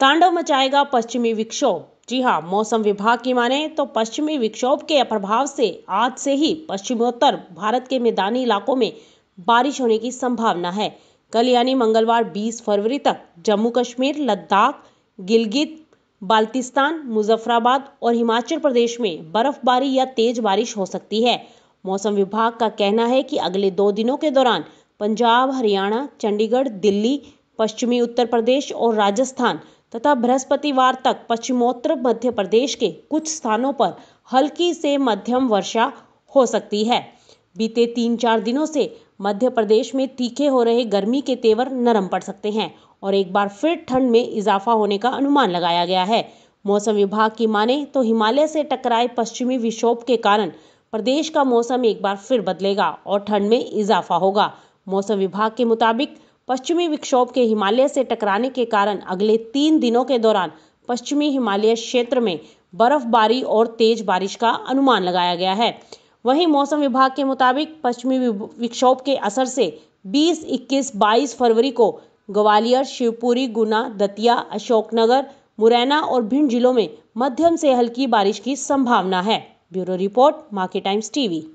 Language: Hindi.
तांडव मचाएगा पश्चिमी विक्षोभ जी हाँ मौसम विभाग की माने तो पश्चिमी विक्षोभ के प्रभाव से आज से ही पश्चिमोत्तर भारत के मैदानी इलाकों में बारिश होने की संभावना है कल यानी मंगलवार 20 फरवरी तक जम्मू कश्मीर लद्दाख गिलगित बाल्टिस्तान मुजफ्फराबाद और हिमाचल प्रदेश में बर्फबारी या तेज बारिश हो सकती है मौसम विभाग का कहना है कि अगले दो दिनों के दौरान पंजाब हरियाणा चंडीगढ़ दिल्ली पश्चिमी उत्तर प्रदेश और राजस्थान तथा बृहस्पतिवार तक पश्चिमोत्तर मध्य प्रदेश के कुछ स्थानों पर हल्की से मध्यम वर्षा हो सकती है बीते तीन चार दिनों से मध्य प्रदेश में तीखे हो रहे गर्मी के तेवर नरम पड़ सकते हैं और एक बार फिर ठंड में इजाफा होने का अनुमान लगाया गया है मौसम विभाग की माने तो हिमालय से टकराए पश्चिमी विक्षोभ के कारण प्रदेश का मौसम एक बार फिर बदलेगा और ठंड में इजाफा होगा मौसम विभाग के मुताबिक पश्चिमी विक्षोभ के हिमालय से टकराने के कारण अगले तीन दिनों के दौरान पश्चिमी हिमालय क्षेत्र में बर्फबारी और तेज बारिश का अनुमान लगाया गया है वहीं मौसम विभाग के मुताबिक पश्चिमी विक्षोभ के असर से 20, 21, 22 फरवरी को ग्वालियर शिवपुरी गुना दतिया अशोकनगर मुरैना और भिंड जिलों में मध्यम से हल्की बारिश की संभावना है bureau report market times TV